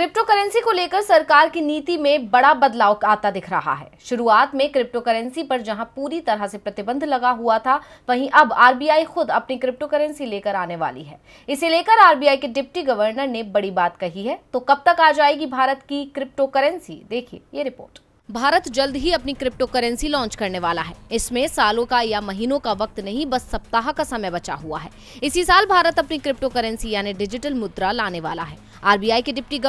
crypto currency को लेकर सरकार की नीति में बड़ा बदलाव आता दिख रहा है शुरुआत में क्रिप्टो करेंसी पर जहां पूरी तरह से प्रतिबंध लगा हुआ था वहीं अब आरबीआई खुद अपनी क्रिप्टो करेंसी लेकर आने वाली है इसे लेकर आरबीआई के डिप्टी गवर्नर ने बड़ी बात कही है तो कब तक आ जाएगी भारत की क्रिप्टो करेंसी देखिए ये रिपोर्ट भारत जल्द ही अपनी क्रिप्टो करेंसी लॉन्च करने वाला है इसमें सालों का या महीनों का वक्त नहीं बस सप्ताह का समय बचा हुआ है इसी साल भारत अपनी क्रिप्टो करेंसी यानी डिजिटल मुद्रा लाने वाला है आरबीआई के डिप्टी गवर्नर